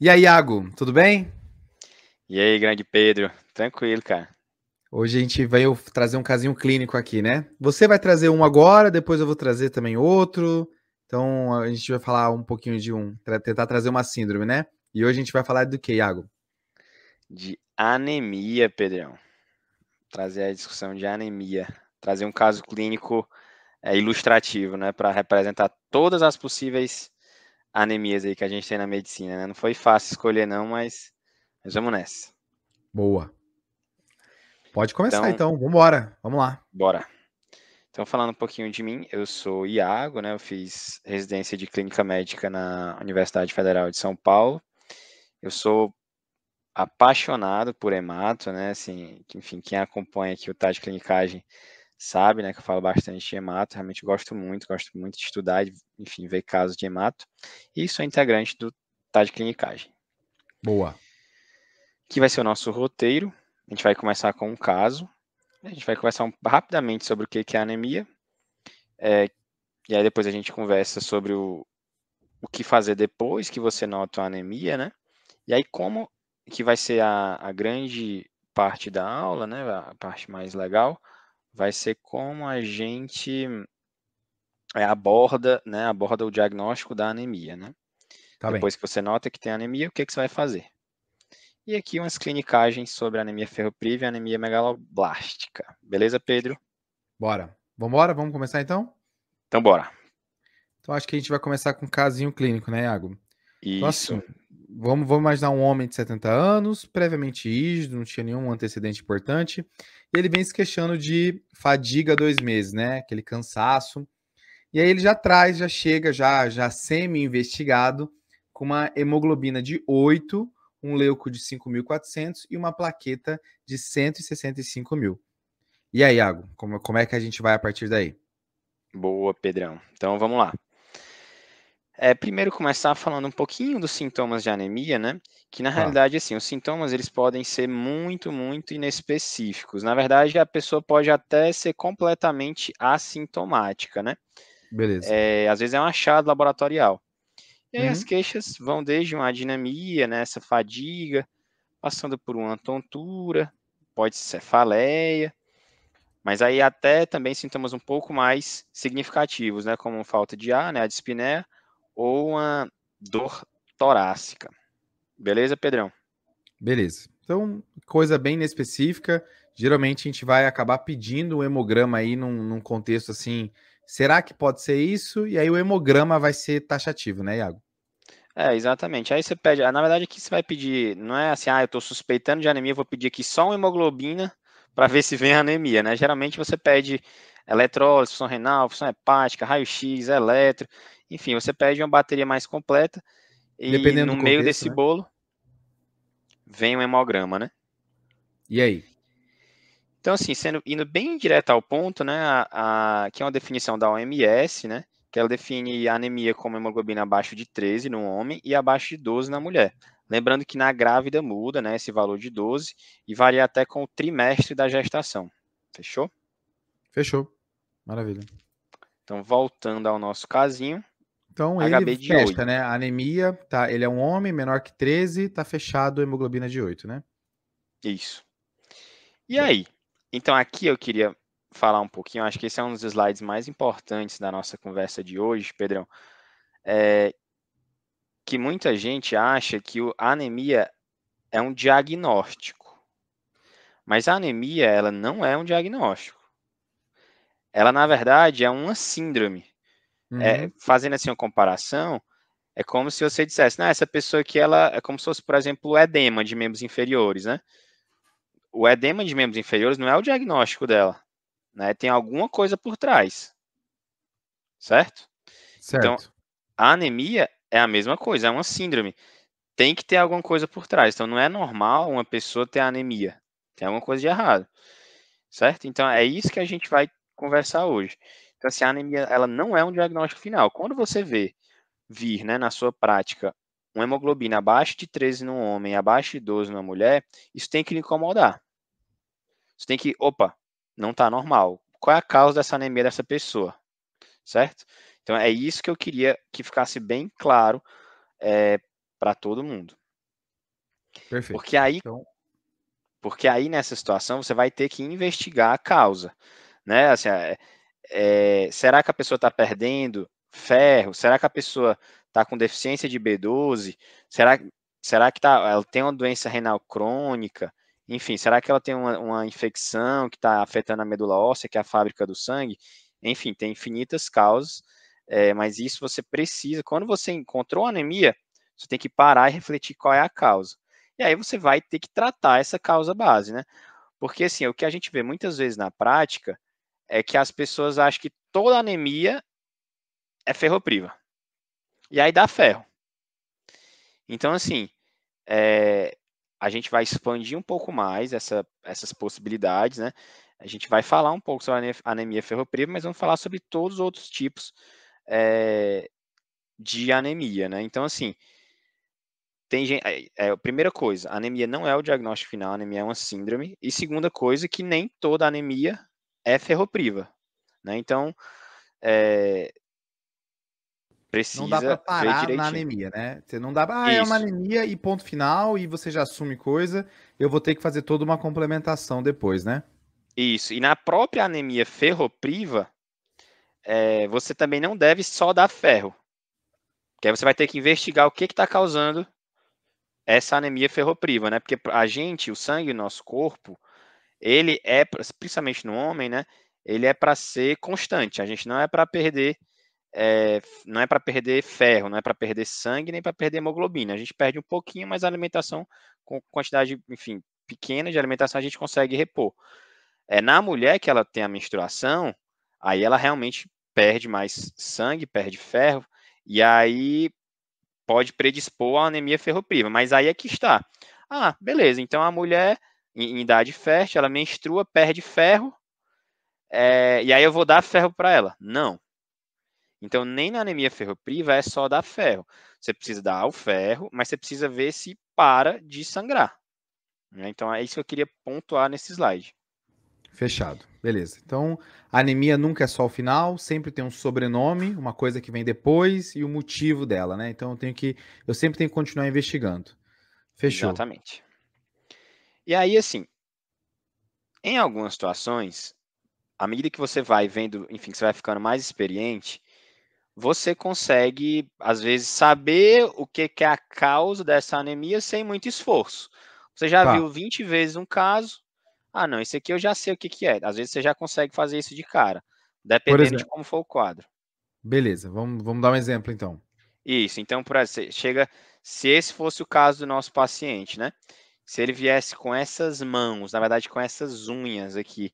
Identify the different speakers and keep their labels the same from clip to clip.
Speaker 1: E aí, Iago, tudo bem?
Speaker 2: E aí, grande Pedro, tranquilo, cara.
Speaker 1: Hoje a gente veio trazer um casinho clínico aqui, né? Você vai trazer um agora, depois eu vou trazer também outro. Então a gente vai falar um pouquinho de um, tentar trazer uma síndrome, né? E hoje a gente vai falar do que, Iago?
Speaker 2: De anemia, Pedrão. Trazer a discussão de anemia. Trazer um caso clínico é, ilustrativo, né? Para representar todas as possíveis anemias aí que a gente tem na medicina, né? Não foi fácil escolher, não, mas, mas vamos nessa.
Speaker 1: Boa. Pode começar então, então. vambora, vamos lá.
Speaker 2: Bora. Então, falando um pouquinho de mim, eu sou Iago, né? Eu fiz residência de clínica médica na Universidade Federal de São Paulo. Eu sou apaixonado por hemato, né? Assim, enfim, quem acompanha aqui o Tade Clinicagem sabe, né, que eu falo bastante de hemato, realmente gosto muito, gosto muito de estudar, enfim, ver casos de hemato, e sou integrante do TAD Clinicagem. Boa. Que vai ser o nosso roteiro, a gente vai começar com um caso, a gente vai conversar um, rapidamente sobre o que, que é anemia, é, e aí depois a gente conversa sobre o, o que fazer depois que você nota a anemia, né, e aí como que vai ser a, a grande parte da aula, né, a parte mais legal, vai ser como a gente é, aborda, né, aborda o diagnóstico da anemia, né? Tá Depois bem. que você nota que tem anemia, o que, que você vai fazer? E aqui umas clinicagens sobre anemia ferropriva e anemia megaloblástica. Beleza, Pedro?
Speaker 1: Bora. Vamos Vamos começar então? Então bora. Então acho que a gente vai começar com um casinho clínico, né, Iago? Isso. Então, assim, vamos, vamos imaginar um homem de 70 anos, previamente ígido, não tinha nenhum antecedente importante, e ele vem se queixando de fadiga dois meses, né? Aquele cansaço. E aí ele já traz, já chega, já, já semi-investigado, com uma hemoglobina de 8, um leuco de 5.400 e uma plaqueta de 165 mil. E aí, Iago, como, como é que a gente vai a partir
Speaker 2: daí? Boa, Pedrão. Então vamos lá. É, primeiro começar falando um pouquinho dos sintomas de anemia, né? Que na ah. realidade, assim, os sintomas eles podem ser muito, muito inespecíficos. Na verdade, a pessoa pode até ser completamente assintomática, né? Beleza. É, às vezes é um achado laboratorial. E aí as uhum. queixas vão desde uma dinamia, né? Essa fadiga, passando por uma tontura, pode ser cefaleia, mas aí até também sintomas um pouco mais significativos, né? Como falta de ar, né? A dispneia ou uma dor torácica. Beleza, Pedrão?
Speaker 1: Beleza. Então, coisa bem específica. Geralmente a gente vai acabar pedindo um hemograma aí num, num, contexto assim. Será que pode ser isso? E aí o hemograma vai ser taxativo, né, Iago?
Speaker 2: É, exatamente. Aí você pede. Na verdade, aqui você vai pedir. Não é assim, ah, eu estou suspeitando de anemia, vou pedir aqui só uma hemoglobina para ver se vem anemia, né? Geralmente você pede eletrólise, função renal, função hepática, raio-x, eletro. Enfim, você pede uma bateria mais completa e Dependendo no meio contexto, desse né? bolo vem um hemograma, né? E aí? Então, assim, sendo, indo bem direto ao ponto, né, a, a, que é uma definição da OMS, né, que ela define anemia como hemoglobina abaixo de 13 no homem e abaixo de 12 na mulher. Lembrando que na grávida muda, né, esse valor de 12 e varia até com o trimestre da gestação. Fechou?
Speaker 1: Fechou. Maravilha.
Speaker 2: Então, voltando ao nosso casinho,
Speaker 1: então HB ele fecha, 8. né? Anemia, tá? Ele é um homem menor que 13, tá fechado hemoglobina de 8, né?
Speaker 2: Isso. E aí? Então aqui eu queria falar um pouquinho, acho que esse é um dos slides mais importantes da nossa conversa de hoje, Pedrão. É que muita gente acha que a anemia é um diagnóstico. Mas a anemia, ela não é um diagnóstico. Ela, na verdade, é uma síndrome é, uhum. É, fazendo assim uma comparação, é como se você dissesse, né, essa pessoa que ela é como se fosse, por exemplo, o edema de membros inferiores, né? O edema de membros inferiores não é o diagnóstico dela, né? Tem alguma coisa por trás. Certo? Então, certo? Então, a anemia é a mesma coisa, é uma síndrome. Tem que ter alguma coisa por trás. Então, não é normal uma pessoa ter anemia. Tem alguma coisa de errado. Certo? Então, é isso que a gente vai conversar hoje. Então, assim, a anemia ela não é um diagnóstico final. Quando você vê vir né, na sua prática uma hemoglobina abaixo de 13 num homem, abaixo de 12 numa mulher, isso tem que lhe incomodar. Você tem que, opa, não está normal. Qual é a causa dessa anemia dessa pessoa? Certo? Então é isso que eu queria que ficasse bem claro é, para todo mundo. Perfeito. Porque aí, então... porque aí nessa situação você vai ter que investigar a causa, né? Assim, é, é, será que a pessoa está perdendo ferro? Será que a pessoa está com deficiência de B12? Será, será que tá, ela tem uma doença renal crônica? Enfim, será que ela tem uma, uma infecção que está afetando a medula óssea, que é a fábrica do sangue? Enfim, tem infinitas causas, é, mas isso você precisa. Quando você encontrou anemia, você tem que parar e refletir qual é a causa. E aí você vai ter que tratar essa causa base, né? Porque assim, o que a gente vê muitas vezes na prática é que as pessoas acham que toda anemia é ferropriva. E aí dá ferro. Então, assim, é, a gente vai expandir um pouco mais essa, essas possibilidades, né? A gente vai falar um pouco sobre anemia ferropriva, mas vamos falar sobre todos os outros tipos é, de anemia, né? Então, assim, tem gente, é, é, primeira coisa, anemia não é o diagnóstico final, anemia é uma síndrome. E segunda coisa, que nem toda anemia é ferropriva. Né? Então, é, precisa. Não dá para parar na anemia, né? Você não dá pra, ah, Isso. é uma
Speaker 1: anemia e ponto final, e você já assume coisa, eu vou ter que fazer toda uma complementação depois, né?
Speaker 2: Isso. E na própria anemia ferropriva, é, você também não deve só dar ferro. Porque aí você vai ter que investigar o que está causando essa anemia ferropriva, né? Porque a gente, o sangue, o nosso corpo, ele é, principalmente no homem, né? Ele é para ser constante. A gente não é para perder, é, não é para perder ferro, não é para perder sangue, nem para perder hemoglobina. A gente perde um pouquinho, mas a alimentação com quantidade, enfim, pequena de alimentação a gente consegue repor. É na mulher que ela tem a menstruação, aí ela realmente perde mais sangue, perde ferro, e aí pode predispor a anemia ferropriva. Mas aí é que está. Ah, beleza. Então a mulher em, em idade fértil, ela menstrua, perde ferro, é, e aí eu vou dar ferro para ela. Não. Então, nem na anemia ferropriva é só dar ferro. Você precisa dar o ferro, mas você precisa ver se para de sangrar. Né? Então, é isso que eu queria pontuar nesse slide.
Speaker 1: Fechado. Beleza. Então, anemia nunca é só o final, sempre tem um sobrenome, uma coisa que vem depois e o motivo dela, né? Então, eu tenho que eu sempre tenho que continuar investigando. Fechou.
Speaker 2: Exatamente. E aí, assim, em algumas situações, à medida que você vai vendo, enfim, que você vai ficando mais experiente, você consegue, às vezes, saber o que, que é a causa dessa anemia sem muito esforço. Você já tá. viu 20 vezes um caso, ah, não, esse aqui eu já sei o que, que é. Às vezes você já consegue fazer isso de cara, dependendo de como for o quadro.
Speaker 1: Beleza, vamos, vamos dar um exemplo então.
Speaker 2: Isso, então, por exemplo, chega, se esse fosse o caso do nosso paciente, né? se ele viesse com essas mãos, na verdade com essas unhas aqui,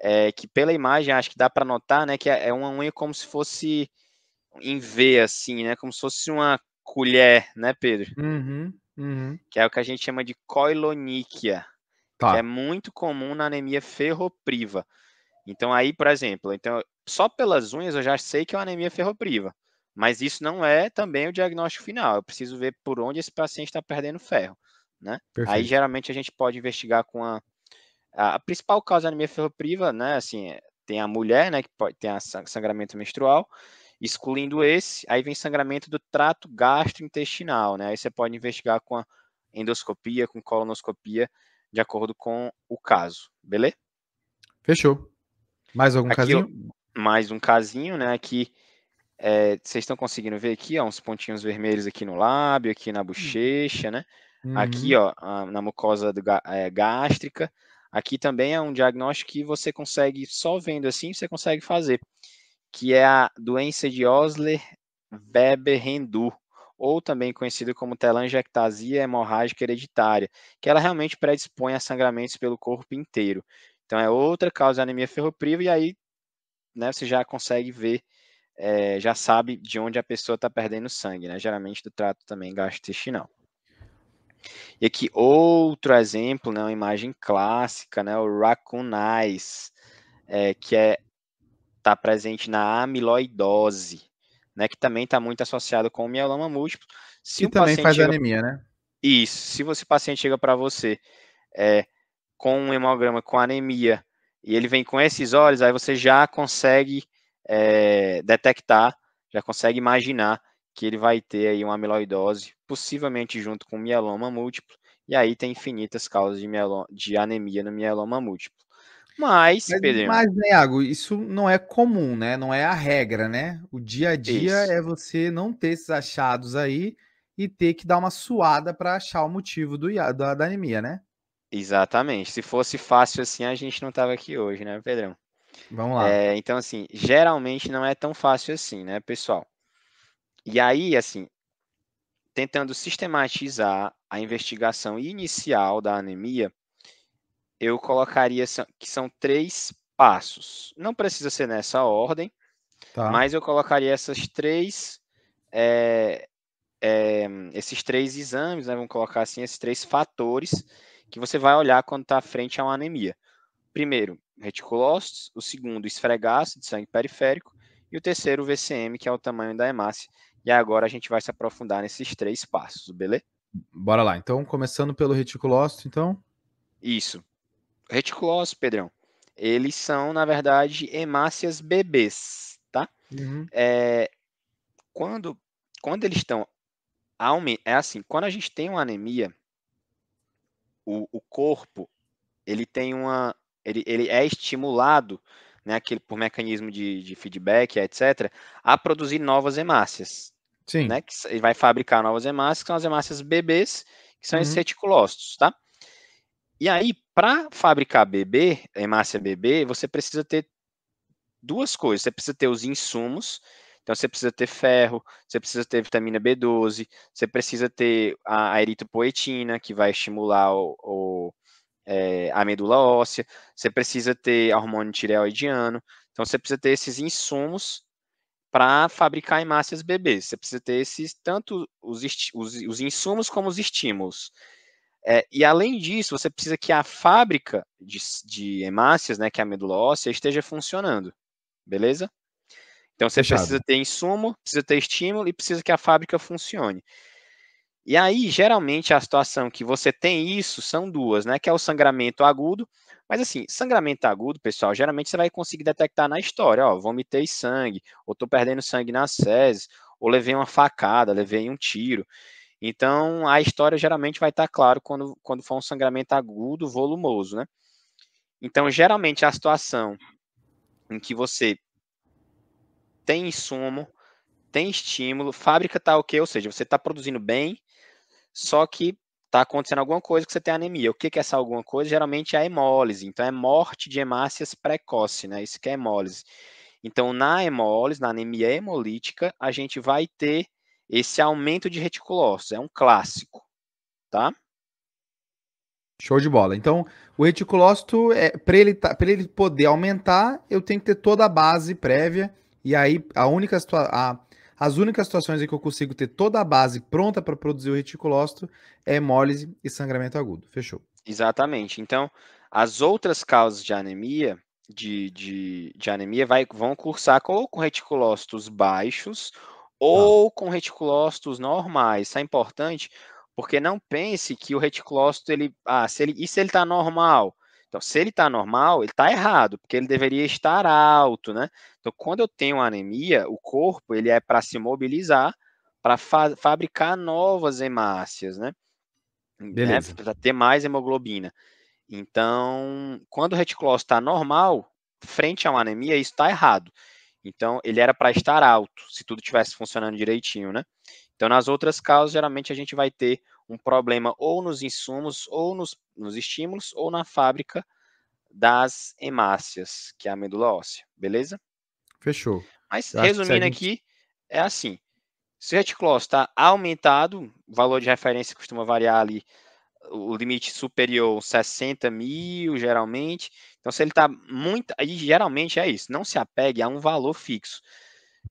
Speaker 2: é, que pela imagem acho que dá para notar, né, que é, é uma unha como se fosse em V, assim, né, como se fosse uma colher, né, Pedro?
Speaker 1: Uhum, uhum.
Speaker 2: Que é o que a gente chama de coiloníquia, tá. que é muito comum na anemia ferropriva. Então aí, por exemplo, então só pelas unhas eu já sei que é uma anemia ferropriva, mas isso não é também o diagnóstico final. Eu preciso ver por onde esse paciente está perdendo ferro. Né? Perfeito. Aí geralmente a gente pode investigar com a, a principal causa da anemia ferropriva, né? Assim, é, tem a mulher, né? Que pode, tem sangramento menstrual. Excluindo esse, aí vem sangramento do trato gastrointestinal, né? Aí você pode investigar com a endoscopia, com colonoscopia, de acordo com o caso, beleza?
Speaker 1: Fechou. Mais algum aqui, casinho?
Speaker 2: mais um casinho, né? Aqui é, vocês estão conseguindo ver aqui, ó, uns pontinhos vermelhos aqui no lábio, aqui na bochecha, né? Uhum. Aqui, ó, na mucosa do, é, gástrica. Aqui também é um diagnóstico que você consegue, só vendo assim, você consegue fazer. Que é a doença de Osler-Weber-Rendu, ou também conhecida como telangiectasia hemorrágica hereditária, que ela realmente predispõe a sangramentos pelo corpo inteiro. Então, é outra causa de anemia ferropriva, e aí né, você já consegue ver, é, já sabe de onde a pessoa está perdendo sangue, né, geralmente do trato também gastrointestinal. E aqui outro exemplo, né, uma imagem clássica, né, o Raccoon Eyes, é, que é está presente na amiloidose, né, que também está muito associado com o mieloma múltiplo.
Speaker 1: Se e um também faz chega... anemia, né?
Speaker 2: Isso. Se você paciente chega para você é, com um hemograma com anemia e ele vem com esses olhos, aí você já consegue é, detectar, já consegue imaginar que ele vai ter aí uma amiloidose, possivelmente junto com mieloma múltiplo, e aí tem infinitas causas de, mieloma, de anemia no mieloma múltiplo.
Speaker 1: Mas, mas, Pedro... mas, né, Iago, isso não é comum, né? Não é a regra, né? O dia a dia isso. é você não ter esses achados aí e ter que dar uma suada para achar o motivo do, da, da anemia, né?
Speaker 2: Exatamente. Se fosse fácil assim, a gente não tava aqui hoje, né, Pedrão? Vamos lá. É, então, assim, geralmente não é tão fácil assim, né, pessoal? E aí, assim, tentando sistematizar a investigação inicial da anemia, eu colocaria que são três passos. Não precisa ser nessa ordem, tá. mas eu colocaria essas três, é, é, esses três exames, né, vamos colocar assim, esses três fatores que você vai olhar quando está frente a uma anemia. Primeiro, reticulócitos, o segundo, esfregaço de sangue periférico, e o terceiro, o VCM, que é o tamanho da hemácia, e agora a gente vai se aprofundar nesses três passos, beleza?
Speaker 1: Bora lá. Então, começando pelo reticulócito, então.
Speaker 2: Isso. Reticulócitos, Pedrão, eles são, na verdade, hemácias bebês, tá? Uhum. É, quando, quando eles estão... É assim, quando a gente tem uma anemia, o, o corpo, ele tem uma... Ele, ele é estimulado, né, aquele, por mecanismo de, de feedback, etc., a produzir novas hemácias, Sim. Né, que vai fabricar novas hemácias, que são as hemácias bebês, que são uhum. esses reticulócitos, tá? E aí, para fabricar bebê, hemácia bebê, você precisa ter duas coisas. Você precisa ter os insumos, então você precisa ter ferro, você precisa ter vitamina B12, você precisa ter a, a eritropoetina, que vai estimular o, o é, a medula óssea, você precisa ter hormônio tireoidiano, então você precisa ter esses insumos para fabricar hemácias bebês. Você precisa ter esses tanto os, os, os insumos como os estímulos. É, e além disso, você precisa que a fábrica de, de hemácias, né, que é a medula óssea, esteja funcionando. Beleza? Então você Fechado. precisa ter insumo, precisa ter estímulo e precisa que a fábrica funcione. E aí, geralmente, a situação que você tem isso são duas, né? Que é o sangramento agudo, mas assim, sangramento agudo, pessoal, geralmente você vai conseguir detectar na história, ó, vomitei sangue, ou tô perdendo sangue na fezes, ou levei uma facada, levei um tiro. Então, a história geralmente vai estar claro quando, quando for um sangramento agudo, volumoso, né? Então, geralmente a situação em que você tem insumo, tem estímulo, fábrica tá ok, ou seja, você está produzindo bem, só que está acontecendo alguma coisa que você tem anemia. O que, que é essa alguma coisa? Geralmente é a hemólise. Então, é morte de hemácias precoce, né? Isso que é hemólise. Então, na hemólise, na anemia hemolítica, a gente vai ter esse aumento de reticulócitos. É um clássico, tá?
Speaker 1: Show de bola. Então, o reticulócito, é, para ele, tá, ele poder aumentar, eu tenho que ter toda a base prévia. E aí, a única situação as únicas situações em que eu consigo ter toda a base pronta para produzir o reticulócito é hemólise e sangramento agudo. Fechou.
Speaker 2: Exatamente. Então, as outras causas de anemia, de, de, de anemia vai, vão cursar ou com reticulócitos baixos ou ah. com reticulócitos normais. Isso é importante, porque não pense que o reticulócito, ele, ah, se ele, e se ele está normal? Então, se ele está normal, ele está errado, porque ele deveria estar alto, né? Então, quando eu tenho anemia, o corpo ele é para se mobilizar, para fa fabricar novas hemácias, né? Né? Para ter mais hemoglobina. Então, quando o reticulose está normal, frente a uma anemia, isso está errado. Então, ele era para estar alto, se tudo estivesse funcionando direitinho, né? Então, nas outras causas, geralmente a gente vai ter um problema ou nos insumos, ou nos, nos estímulos, ou na fábrica das hemácias, que é a medula óssea, beleza?
Speaker 1: Fechou. Mas resumindo gente... aqui,
Speaker 2: é assim. Se o reticlose está aumentado, o valor de referência costuma variar ali, o limite superior 60 mil, geralmente. Então, se ele está muito. Aí, geralmente é isso. Não se apegue a um valor fixo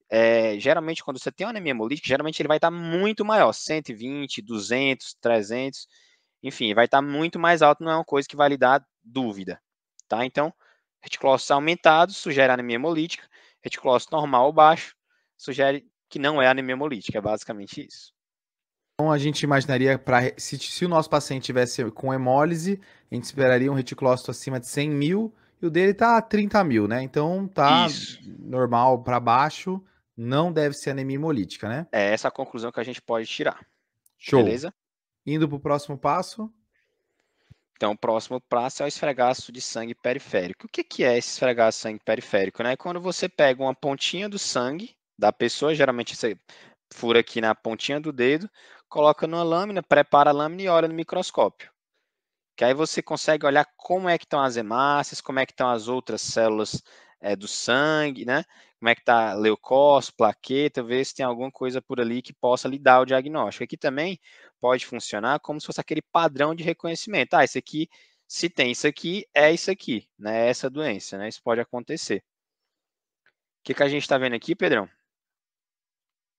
Speaker 2: é, geralmente quando você tem uma anemia hemolítica, geralmente ele vai estar tá muito maior, 120, 200, 300, enfim, vai estar tá muito mais alto, não é uma coisa que vai lhe dar dúvida, tá? Então, reticulócitos aumentados sugere anemia hemolítica, reticulócito normal ou baixo sugere que não é anemia hemolítica, é basicamente isso.
Speaker 1: Então a gente imaginaria para se, se, o nosso paciente tivesse com hemólise, a gente esperaria um reticulócito acima de 100 mil e o dele tá 30 mil, né? Então tá isso. normal para baixo não deve ser anemia hemolítica, né?
Speaker 2: É essa a conclusão que a gente pode tirar. Show. Beleza? Indo para o próximo passo. Então, o próximo passo é o esfregaço de sangue periférico. O que, que é esse esfregaço de sangue periférico? Né? Quando você pega uma pontinha do sangue da pessoa, geralmente você fura aqui na pontinha do dedo, coloca numa lâmina, prepara a lâmina e olha no microscópio. Que aí você consegue olhar como é que estão as hemácias, como é que estão as outras células é, do sangue, né? como é que tá leucócito, plaqueta, ver se tem alguma coisa por ali que possa lhe dar o diagnóstico. Aqui também pode funcionar como se fosse aquele padrão de reconhecimento. Ah, isso aqui, se tem isso aqui, é isso aqui, né? É essa doença, né? Isso pode acontecer. O que, que a gente está vendo aqui, Pedrão?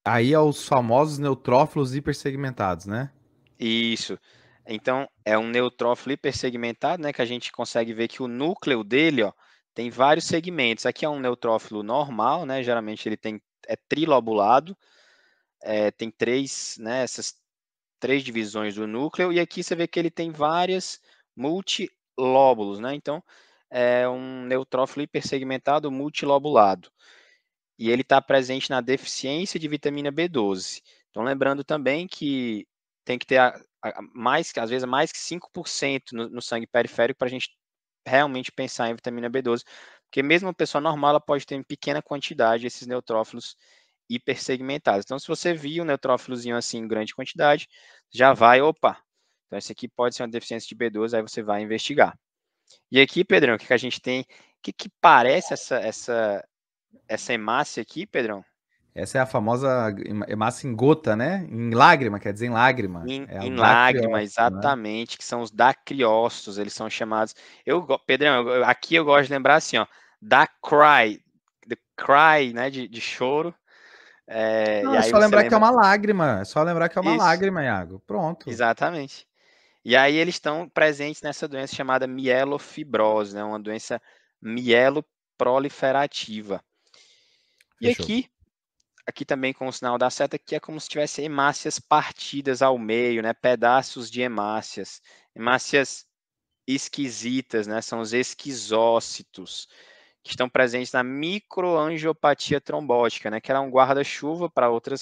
Speaker 1: Aí é os famosos neutrófilos hipersegmentados, né?
Speaker 2: Isso. Então, é um neutrófilo hipersegmentado, né? Que a gente consegue ver que o núcleo dele, ó, tem vários segmentos. Aqui é um neutrófilo normal, né? Geralmente ele tem é trilobulado, é, tem três, né? Essas três divisões do núcleo e aqui você vê que ele tem várias multilóbulos, né? Então é um neutrófilo hipersegmentado multilobulado e ele está presente na deficiência de vitamina B12. Então lembrando também que tem que ter a, a, mais, às vezes mais que 5% no, no sangue periférico para a gente realmente pensar em vitamina B12, porque mesmo uma pessoa normal ela pode ter em pequena quantidade esses neutrófilos hipersegmentados. Então, se você viu um neutrófilozinho assim em grande quantidade, já vai, opa, então esse aqui pode ser uma deficiência de B12, aí você vai investigar. E aqui, Pedrão, o que, que a gente tem? O que, que parece essa, essa, essa hemácia aqui, Pedrão?
Speaker 1: Essa é a famosa massa em gota, né? Em lágrima, quer dizer, em lágrima.
Speaker 2: Em, é em lágrima, né? exatamente, né? que são os dacriócitos, eles são chamados. Eu, Pedrão, eu, aqui eu gosto de lembrar assim, ó, da cry, the cry, né, de, de choro. É, Não, é só lembrar lembra... que é uma
Speaker 1: lágrima, é só lembrar que é uma Isso. lágrima, Iago.
Speaker 2: Pronto. Exatamente. E aí eles estão presentes nessa doença chamada mielofibrose, né, uma doença mieloproliferativa. E aqui aqui também com o sinal da seta, que é como se tivesse hemácias partidas ao meio, né? Pedaços de hemácias. Hemácias esquisitas, né? São os esquizócitos, que estão presentes na microangiopatia trombótica, né? Que ela é um guarda-chuva para outras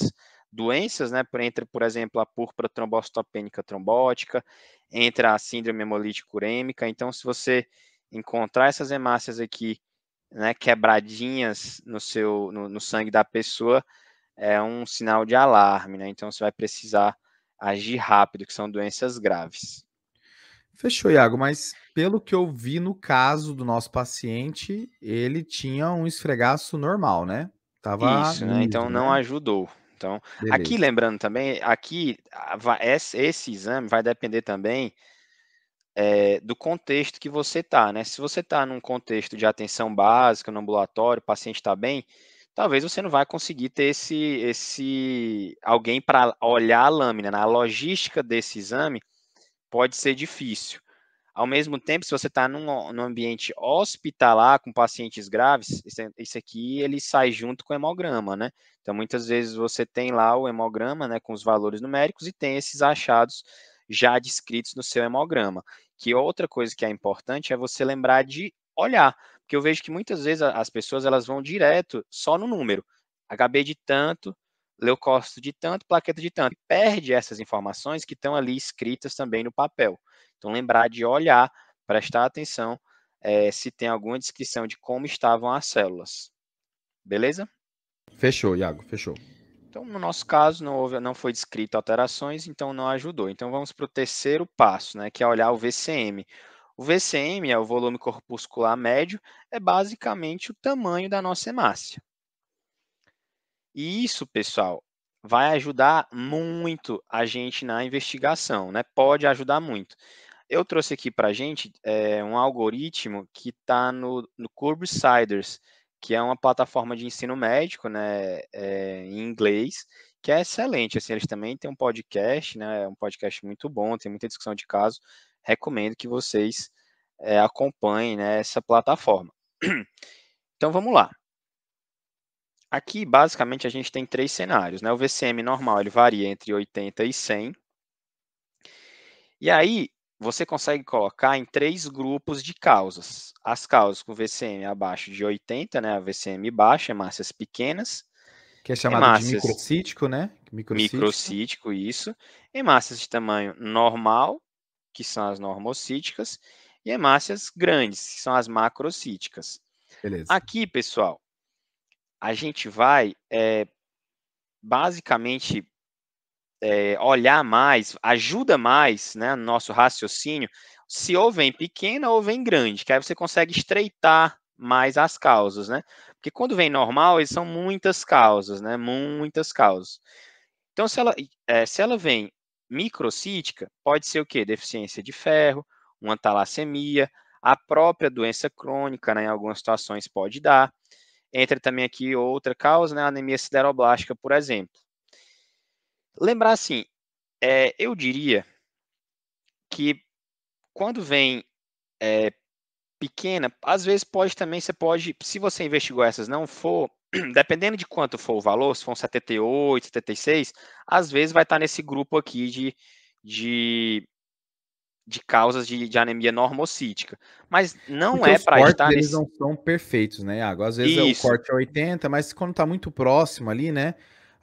Speaker 2: doenças, né? Por, entre, por exemplo, a púrpura trombocitopênica trombótica, entra a síndrome hemolítica urêmica. Então, se você encontrar essas hemácias aqui né, quebradinhas no seu no, no, sangue da pessoa é um sinal de alarme, né? Então você vai precisar agir rápido, que são doenças graves.
Speaker 1: Fechou, Iago, mas pelo que eu vi no caso do nosso paciente, ele tinha um esfregaço normal, né? Tava Isso, lindo, né? Então né? não
Speaker 2: ajudou. Então, Beleza. aqui lembrando também, aqui esse, esse exame vai depender também é, do contexto que você está, né? Se você está num contexto de atenção básica, no ambulatório, o paciente está bem, talvez você não vai conseguir ter esse, esse alguém para olhar a lâmina. Né? A logística desse exame pode ser difícil. Ao mesmo tempo, se você está num, num, ambiente hospitalar com pacientes graves, isso aqui ele sai junto com o hemograma, né? Então, muitas vezes você tem lá o hemograma, né, com os valores numéricos e tem esses achados já descritos no seu hemograma. Que outra coisa que é importante é você lembrar de olhar, porque eu vejo que muitas vezes as pessoas elas vão direto só no número, HB de tanto, leucócito de tanto, plaqueta de tanto, perde essas informações que estão ali escritas também no papel. Então lembrar de olhar, prestar atenção é, se tem alguma descrição de como estavam as células. Beleza?
Speaker 1: Fechou, Iago, fechou.
Speaker 2: Então, no nosso caso, não, houve, não foi descrito alterações, então não ajudou. Então, vamos para o terceiro passo, né, que é olhar o VCM. O VCM, é o volume corpuscular médio, é basicamente o tamanho da nossa hemácia. E isso, pessoal, vai ajudar muito a gente na investigação, né? Pode ajudar muito. Eu trouxe aqui para a gente é, um algoritmo que está no, no Curvesiders, que é uma plataforma de ensino médico, né, é, em inglês, que é excelente. Assim, eles também têm um podcast, né, um podcast muito bom, tem muita discussão de caso. Recomendo que vocês é, acompanhem né, essa plataforma. Então vamos lá. Aqui, basicamente, a gente tem três cenários. Né? O VCM normal ele varia entre 80 e 100. E aí, você consegue colocar em três grupos de causas. As causas com VCM abaixo de 80, né? A VCM baixa, massas pequenas.
Speaker 1: Que é chamado de microcítico, né?
Speaker 2: Microcítico. microcítico, isso. Hemácias de tamanho normal, que são as normocíticas, e hemácias grandes, que são as macrocíticas. Beleza. Aqui, pessoal, a gente vai é, basicamente é, olhar mais, ajuda mais né, no nosso raciocínio, se ou vem pequena ou vem grande, que aí você consegue estreitar mais as causas, né? Porque quando vem normal, eles são muitas causas, né? Muitas causas. Então, se ela, é, se ela vem microcítica, pode ser o quê? Deficiência de ferro, uma talassemia, a própria doença crônica, né, em algumas situações pode dar. Entra também aqui outra causa, né, anemia sideroblástica, por exemplo. Lembrar assim, é, eu diria que quando vem é, pequena, às vezes pode também, você pode, se você investigou essas não for, dependendo de quanto for o valor, se for um 78, 76, às vezes vai estar nesse grupo aqui de, de, de causas de, de anemia normocítica. Mas não Porque é para estar eles nesse... não
Speaker 1: são perfeitos, né, Iago? Às vezes é o corte 80, é mas quando está muito próximo ali, né,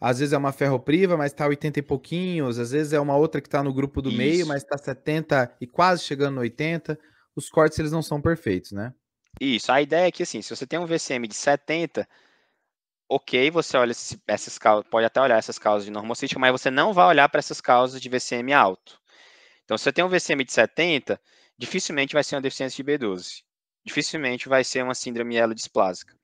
Speaker 1: às vezes é uma ferropriva, mas está 80 e pouquinhos, às vezes é uma outra que está no grupo do Isso. meio, mas está 70 e quase chegando no 80. Os cortes eles não são perfeitos, né?
Speaker 2: Isso, a ideia é que assim, se você tem um VCM de 70, ok, você olha essas causas, pode até olhar essas causas de normocítico, mas você não vai olhar para essas causas de VCM alto. Então, se você tem um VCM de 70, dificilmente vai ser uma deficiência de B12. Dificilmente vai ser uma síndrome helo displásica.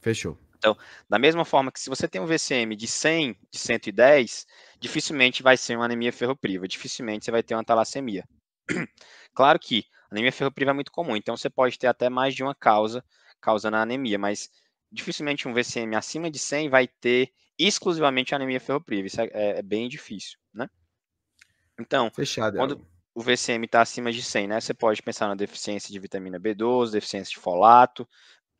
Speaker 2: Fechou. Então, da mesma forma que se você tem um VCM de 100, de 110, dificilmente vai ser uma anemia ferropriva, dificilmente você vai ter uma talassemia. Claro que anemia ferropriva é muito comum, então você pode ter até mais de uma causa causando a anemia, mas dificilmente um VCM acima de 100 vai ter exclusivamente anemia ferropriva, isso é, é, é bem difícil, né? Então, Fechado, quando o VCM está acima de 100, né, você pode pensar na deficiência de vitamina B12, deficiência de folato,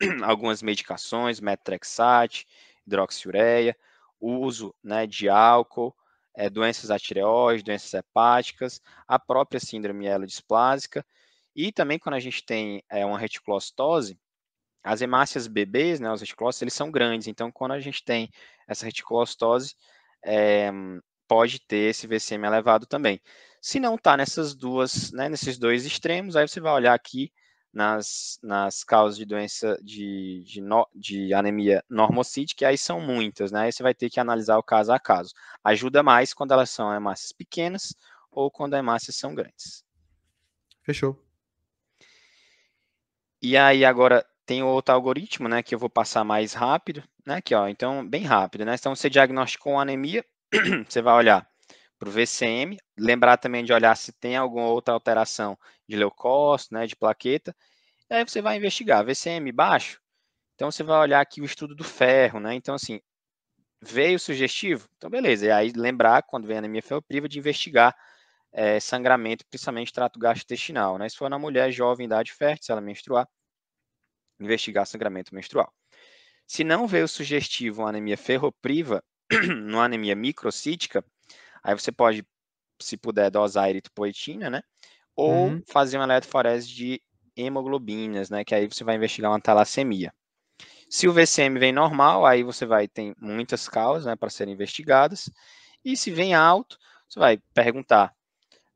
Speaker 2: algumas medicações, metrexate, hidroxiureia, uso né, de álcool, é, doenças da tireoide, doenças hepáticas, a própria síndrome helodisplásica, e também quando a gente tem é, uma reticulostose, as hemácias bebês, né, os reticulócitos, eles são grandes, então quando a gente tem essa reticulostose é, eh, pode ter esse VCM elevado também. Se não está nessas duas, né, nesses dois extremos, aí você vai olhar aqui nas, nas causas de doença de, de, no, de anemia normocítica, aí são muitas, né? Aí você vai ter que analisar o caso a caso. Ajuda mais quando elas são hemácias pequenas ou quando as hemácias são grandes. Fechou. E aí agora tem outro algoritmo, né, que eu vou passar mais rápido, né, aqui, ó, então, bem rápido, né, então você diagnosticou anemia, você vai olhar para o VCM, lembrar também de olhar se tem alguma outra alteração de leucócito, né, de plaqueta, e aí você vai investigar VCM baixo, então você vai olhar aqui o estudo do ferro, né, então assim, veio sugestivo, então beleza, e aí lembrar, quando vem anemia ferropriva, de investigar é, sangramento, principalmente trato gastrointestinal, né, se for na mulher jovem, idade fértil, se ela menstruar, investigar sangramento menstrual. Se não veio sugestivo anemia ferropriva, numa anemia microcítica, Aí você pode, se puder, dosar eritropoetina, né? Ou uhum. fazer uma eletroforese de hemoglobinas, né? Que aí você vai investigar uma talassemia. Se o VCM vem normal, aí você vai ter muitas causas, né, para serem investigadas. E se vem alto, você vai perguntar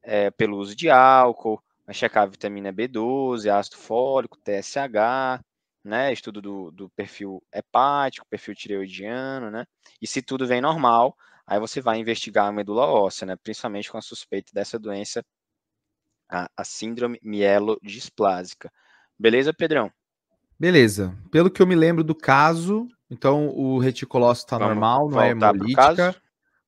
Speaker 2: é, pelo uso de álcool, vai checar a vitamina B12, ácido fólico, TSH, né? Estudo do, do perfil hepático, perfil tireoidiano, né? E se tudo vem normal, Aí você vai investigar a medula óssea, né? principalmente com a suspeita dessa doença, a, a síndrome mielodisplásica. Beleza, Pedrão?
Speaker 1: Beleza. Pelo que eu me lembro do caso, então o reticulócito está normal, não é hemolítica.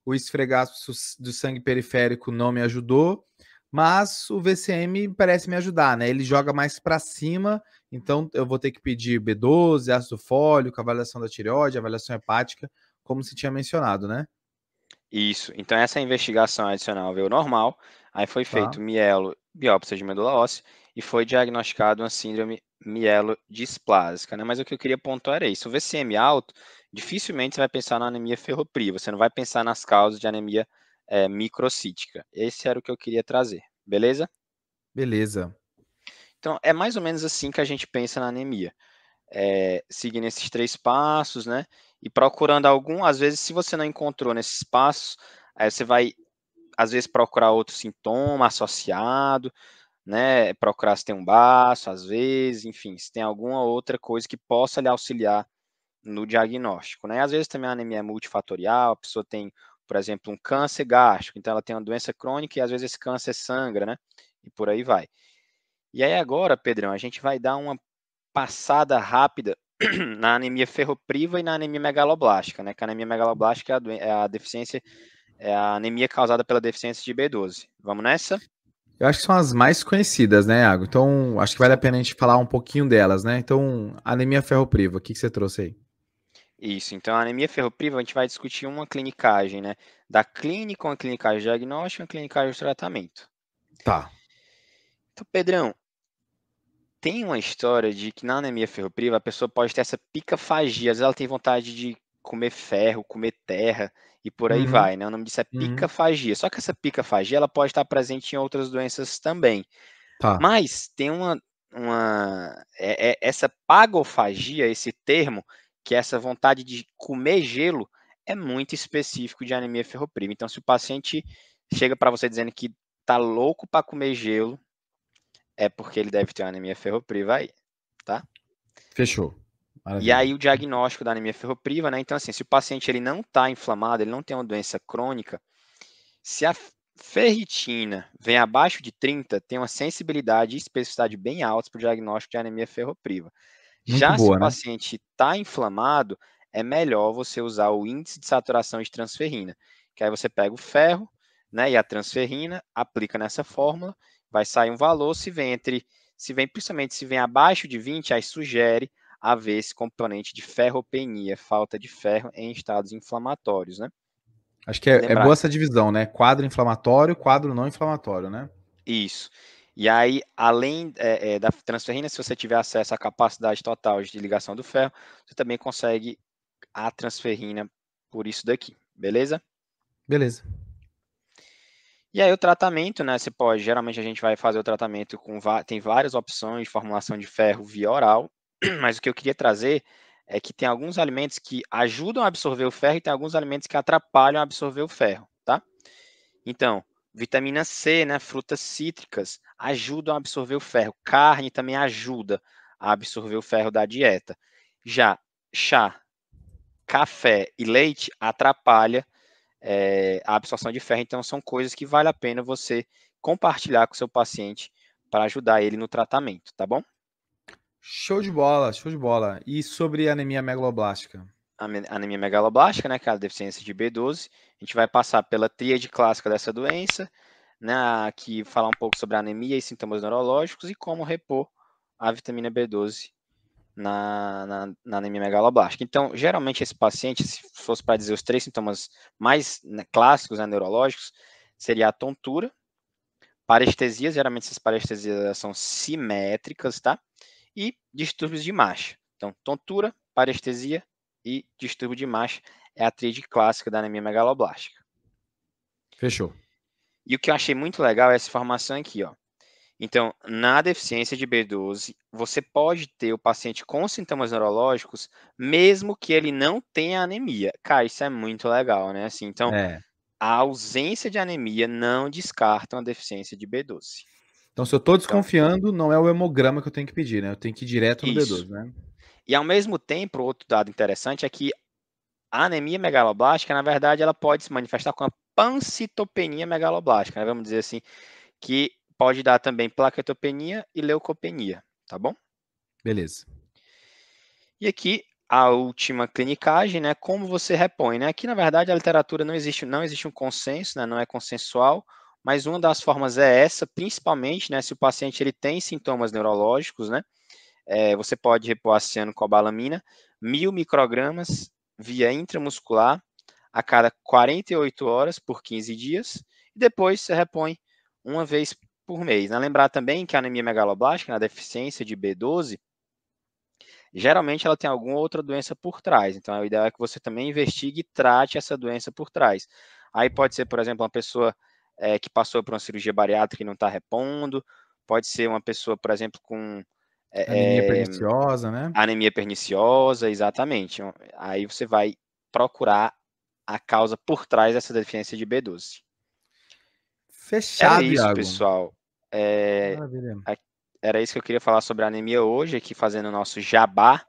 Speaker 1: O esfregaço do sangue periférico não me ajudou, mas o VCM parece me ajudar, né? Ele joga mais para cima, então eu vou ter que pedir B12, ácido fólico, avaliação da tireoide, avaliação hepática, como se tinha mencionado, né?
Speaker 2: Isso. Então, essa investigação adicional veio normal. Aí foi tá. feito tá. mielo, biópsia de medula óssea e foi diagnosticado uma síndrome displásica, né? Mas o que eu queria pontuar é isso. O VCM alto, dificilmente você vai pensar na anemia ferropria. você não vai pensar nas causas de anemia é, microcítica. Esse era o que eu queria trazer, beleza?
Speaker 1: Beleza.
Speaker 2: Então, é mais ou menos assim que a gente pensa na anemia. É, seguindo esses três passos, né? e procurando algum, às vezes, se você não encontrou nesse espaço, aí você vai, às vezes, procurar outro sintoma associado, né? Procurar se tem um baço, às vezes, enfim, se tem alguma outra coisa que possa lhe auxiliar no diagnóstico, né? Às vezes também a anemia é multifatorial, a pessoa tem, por exemplo, um câncer gástrico, então ela tem uma doença crônica e às vezes esse câncer sangra, né? E por aí vai. E aí agora, Pedrão, a gente vai dar uma passada rápida na anemia ferropriva e na anemia megaloblástica, né? Que a anemia megaloblástica é a, é a deficiência, é a anemia causada pela deficiência de B12. Vamos nessa?
Speaker 1: Eu acho que são as mais conhecidas, né, Iago? Então, acho que vale a pena a gente falar um pouquinho delas, né? Então, anemia ferropriva, o que, que você trouxe aí?
Speaker 2: Isso, então a anemia ferropriva a gente vai discutir uma clinicagem, né? Da clínica, uma clinicagem diagnóstica, uma clinicagem de tratamento. Tá. Então, Pedrão, tem uma história de que na anemia ferropriva a pessoa pode ter essa picafagia, às vezes ela tem vontade de comer ferro, comer terra e por aí uhum. vai, né? O nome disso é uhum. picafagia. Uhum. Só que essa picafagia ela pode estar presente em outras doenças também. Tá. Mas tem uma, uma é, é, essa pagofagia, esse termo, que é essa vontade de comer gelo, é muito específico de anemia ferropriva. Então, se o paciente chega para você dizendo que tá louco para comer gelo, é porque ele deve ter uma anemia ferropriva aí, tá?
Speaker 1: Fechou. Maravilha. E aí
Speaker 2: o diagnóstico da anemia ferropriva, né? Então, assim, se o paciente ele não está inflamado, ele não tem uma doença crônica, se a ferritina vem abaixo de 30, tem uma sensibilidade e especificidade bem altas para o diagnóstico de anemia ferropriva. Muito Já boa, se o né? paciente está inflamado, é melhor você usar o índice de saturação de transferrina, que aí você pega o ferro né, e a transferrina, aplica nessa fórmula vai sair um valor, se vem entre, se vem, principalmente se vem abaixo de 20, aí sugere haver esse componente de ferropenia, falta de ferro em estados inflamatórios, né?
Speaker 1: Acho que é, é boa essa divisão, né? Quadro inflamatório, quadro não inflamatório, né?
Speaker 2: Isso. E aí, além é, é, da transferrina, se você tiver acesso à capacidade total de ligação do ferro, você também consegue a transferrina por isso daqui, beleza? Beleza. E aí o tratamento, né? Você pode, geralmente a gente vai fazer o tratamento com tem várias opções de formulação de ferro via oral, mas o que eu queria trazer é que tem alguns alimentos que ajudam a absorver o ferro e tem alguns alimentos que atrapalham a absorver o ferro, tá? Então, vitamina C, né, frutas cítricas ajudam a absorver o ferro. Carne também ajuda a absorver o ferro da dieta. Já chá, café e leite atrapalha é, a absorção de ferro. Então, são coisas que vale a pena você compartilhar com o seu paciente para ajudar ele no tratamento, tá bom?
Speaker 1: Show de bola, show de bola. E sobre anemia megaloblástica?
Speaker 2: A anemia megaloblástica, né, que é a deficiência de B12, a gente vai passar pela tríade clássica dessa doença, né, que falar um pouco sobre anemia e sintomas neurológicos e como repor a vitamina B12 na, na, na anemia megaloblástica. Então, geralmente, esse paciente, se fosse para dizer os três sintomas mais né, clássicos, né, neurológicos, seria a tontura, parestesias, geralmente essas parestesias são simétricas, tá? E distúrbios de marcha. Então, tontura, parestesia e distúrbio de marcha é a tríade clássica da anemia megaloblástica. Fechou. E o que eu achei muito legal é essa informação aqui, ó. Então, na deficiência de B12, você pode ter o paciente com sintomas neurológicos, mesmo que ele não tenha anemia. Cara, isso é muito legal, né? Assim, então, é. a ausência de anemia não descarta uma deficiência de B12.
Speaker 1: Então, se eu estou desconfiando, então, não é o hemograma que eu tenho que pedir, né? Eu tenho que ir direto no isso.
Speaker 2: B12, né? E ao mesmo tempo, outro dado interessante é que a anemia megaloblástica, na verdade, ela pode se manifestar com a pancitopenia megaloblástica, né? vamos dizer assim, que pode dar também plaquetopenia e leucopenia, tá bom? Beleza. E aqui a última clinicagem, né? Como você repõe, né? Aqui na verdade a literatura não existe, não existe um consenso, né? Não é consensual, mas uma das formas é essa, principalmente, né? Se o paciente ele tem sintomas neurológicos, né? É, você pode repor a cianocobalamina, mil microgramas via intramuscular a cada 48 horas por 15 dias e depois você repõe uma vez por mês. Né? Lembrar também que a anemia megaloblástica, na né, deficiência de B12, geralmente ela tem alguma outra doença por trás. Então, o ideal é que você também investigue e trate essa doença por trás. Aí pode ser, por exemplo, uma pessoa é, que passou por uma cirurgia bariátrica e não está repondo, pode ser uma pessoa, por exemplo, com. É, anemia é, perniciosa, né? Anemia perniciosa, exatamente. Aí você vai procurar a causa por trás dessa deficiência de B12.
Speaker 1: Fechado, é isso, Iago. pessoal.
Speaker 2: É, é, era isso que eu queria falar sobre anemia hoje, aqui fazendo o nosso jabá,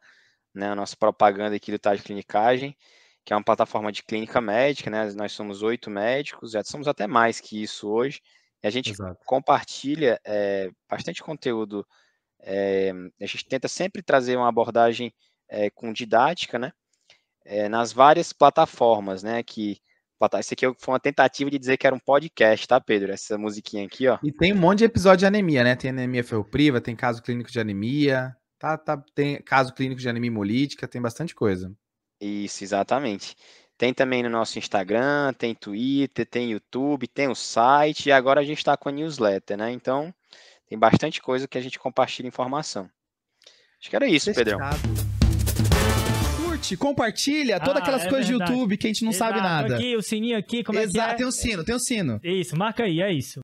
Speaker 2: né, a nossa propaganda aqui do Tarde Clinicagem, que é uma plataforma de clínica médica, né? Nós somos oito médicos, já somos até mais que isso hoje. E a gente Exato. compartilha é, bastante conteúdo. É, a gente tenta sempre trazer uma abordagem é, com didática, né? É, nas várias plataformas, né? Que isso aqui foi uma tentativa de dizer que era um podcast, tá, Pedro? Essa musiquinha aqui, ó.
Speaker 1: E tem um monte de episódio de anemia, né? Tem anemia ferropriva, tem caso clínico de anemia,
Speaker 2: tá, tá, tem caso clínico de anemia hemolítica, tem bastante coisa. Isso, exatamente. Tem também no nosso Instagram, tem Twitter, tem YouTube, tem o site e agora a gente está com a newsletter, né? Então, tem bastante coisa que a gente compartilha informação. Acho que era isso, Pedro. Pedrão curte, compartilha, todas ah, aquelas é coisas verdade. de YouTube que a gente não Exato. sabe nada. Aqui, o sininho
Speaker 1: aqui, como Exato, é que é? tem um sino, tem um sino. Isso, marca aí, é isso.